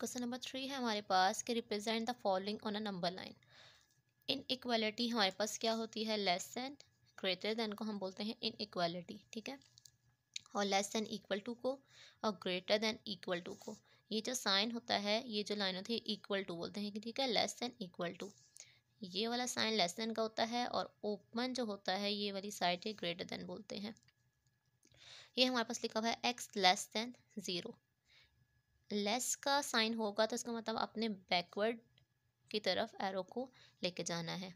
question number three है हमारे पास कि represent the following on a number line inequality हमारे पास क्या होती है लेस दैन ग्रेटर दैन को हम बोलते हैं इन इक्वालिटी ठीक है और लेस दैन इक्वल टू को और ग्रेटर दैन इक्वल टू को ये जो साइन होता है ये जो लाइन होती है इक्वल टू बोलते हैं ठीक है लेस दैन इक्वल टू ये वाला साइन लेस देन का होता है और ओपन जो होता है ये वाली साइड ग्रेटर देन बोलते हैं ये हमारे पास लिखा हुआ है x less than zero less का साइन होगा तो इसका मतलब अपने बैकवर्ड की तरफ एरो को लेके जाना है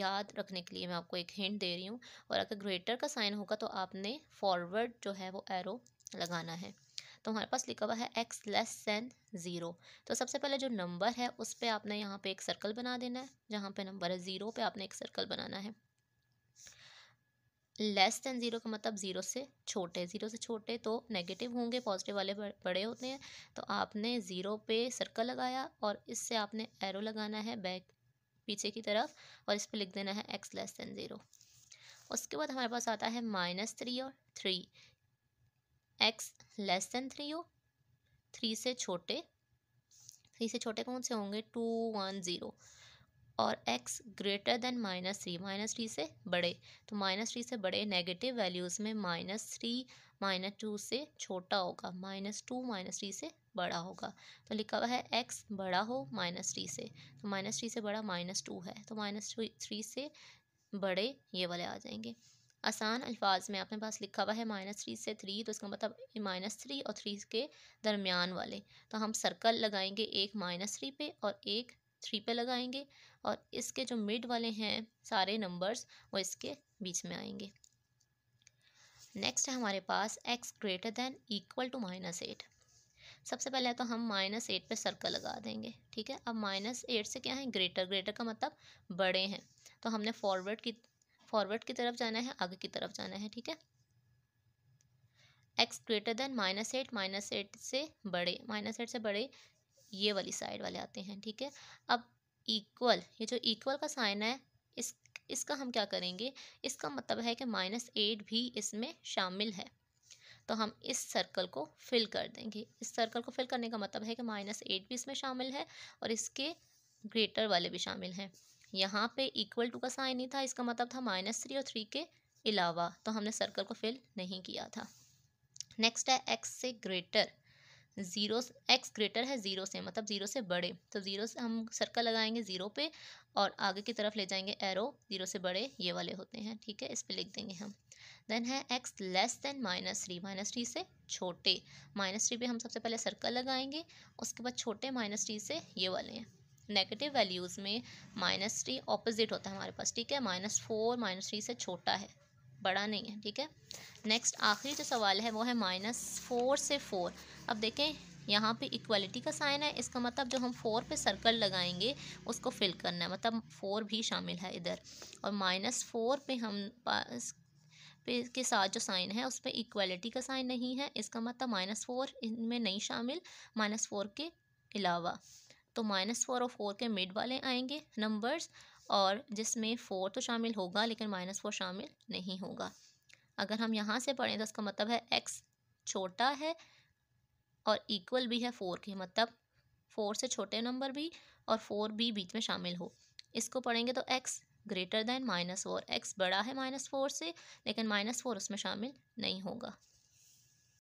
याद रखने के लिए मैं आपको एक हिंट दे रही हूँ और अगर ग्रेटर का साइन होगा तो आपने फॉरवर्ड जो है वो एरो लगाना है तो हमारे पास लिखा हुआ है एक्स लेस दैन ज़ीरो तो सबसे पहले जो नंबर है उस पर आपने यहाँ पे एक सर्कल बना देना है जहाँ पे नंबर है ज़ीरो पे आपने एक सर्कल बनाना है लेस देन ज़ीरो का मतलब ज़ीरो से छोटे ज़ीरो से छोटे तो नेगेटिव होंगे पॉजिटिव वाले बड़े होते हैं तो आपने ज़ीरो पे सर्कल लगाया और इससे आपने एरो लगाना है बैक पीछे की तरफ और इस पर लिख देना है एक्स लेस देन ज़ीरो उसके बाद हमारे पास आता है माइनस थ्री और three x less than three हो थ्री से छोटे थ्री से छोटे कौन से होंगे टू वन ज़ीरो और x greater than minus three minus three से बड़े तो माइनस थ्री से बड़े नेगेटिव वैल्यूज़ में माइनस थ्री माइनस टू से छोटा होगा माइनस टू माइनस थ्री से बड़ा होगा तो लिखा हुआ है x बड़ा हो माइनस थ्री से तो माइनस थ्री से बड़ा माइनस टू है तो माइनस थ्री से बड़े ये वाले आ जाएंगे आसान अल्फाज में आपने पास लिखा हुआ है माइनस थ्री से थ्री तो इसका मतलब माइनस थ्री और थ्री के दरमियान वाले तो हम सर्कल लगाएंगे एक माइनस थ्री पे और एक थ्री पे लगाएंगे और इसके जो मिड वाले हैं सारे नंबर्स वो इसके बीच में आएंगे नेक्स्ट है हमारे पास x greater than equal to minus eight सबसे पहले तो हम माइनस एट पर सर्कल लगा देंगे ठीक है अब माइनस एट से क्या है ग्रेटर ग्रेटर का मतलब बड़े हैं तो हमने फॉरवर्ड की फॉरवर्ड की तरफ जाना है आगे की तरफ जाना है ठीक है x greater than minus eight minus eight से बड़े माइनस एट से बड़े ये वाली साइड वाले आते हैं ठीक है अब इक्वल ये जो इक्वल का साइन है इस इसका हम क्या करेंगे इसका मतलब है कि माइनस एट भी इसमें शामिल है तो हम इस सर्कल को फिल कर देंगे इस सर्कल को फिल करने का मतलब है कि माइनस एट भी इसमें शामिल है और इसके ग्रेटर वाले भी शामिल हैं यहाँ पे इक्वल टू का साइन ही था इसका मतलब था माइनस थ्री और थ्री के अलावा तो हमने सर्कल को फिल नहीं किया था नेक्स्ट है एक्स से ग्रेटर ज़ीरो एक्स ग्रेटर है ज़ीरो से मतलब ज़ीरो से बड़े तो ज़ीरो से हम सर्कल लगाएंगे ज़ीरो पे और आगे की तरफ ले जाएंगे एरो ज़ीरो से बड़े ये वाले होते हैं ठीक है इस पर लिख देंगे हम देन है x less than minus three minus three से छोटे माइनस थ्री पे हम सबसे पहले सर्कल लगाएंगे उसके बाद छोटे माइनस थ्री से ये वाले हैं नेगेटिव वैल्यूज़ में माइनस थ्री ऑपोजिट होता है हमारे पास ठीक है माइनस फोर माइनस थ्री से छोटा है बड़ा नहीं है ठीक है नेक्स्ट आखिरी जो सवाल है वो है माइनस फोर से फोर अब देखें यहाँ पे इक्वलिटी का साइन है इसका मतलब जो हम फोर पे सर्कल लगाएंगे उसको फिल करना है मतलब फोर भी शामिल है इधर और माइनस फोर पे हम पास पे के साथ जो साइन है उस पर इक्वलिटी का साइन नहीं है इसका मतलब माइनस फोर इनमें नहीं शामिल माइनस फोर के अलावा तो माइनस फोर और फोर के मिड वाले आएंगे नंबर्स और जिसमें फ़ोर तो शामिल होगा लेकिन माइनस फोर शामिल नहीं होगा अगर हम यहाँ से पढ़ें तो इसका मतलब है एक्स छोटा है और इक्वल भी है फ़ोर के मतलब फ़ोर से छोटे नंबर भी और फोर भी बीच में शामिल हो इसको पढ़ेंगे तो x greater than minus four x बड़ा है माइनस फोर से लेकिन माइनस फोर उसमें शामिल नहीं होगा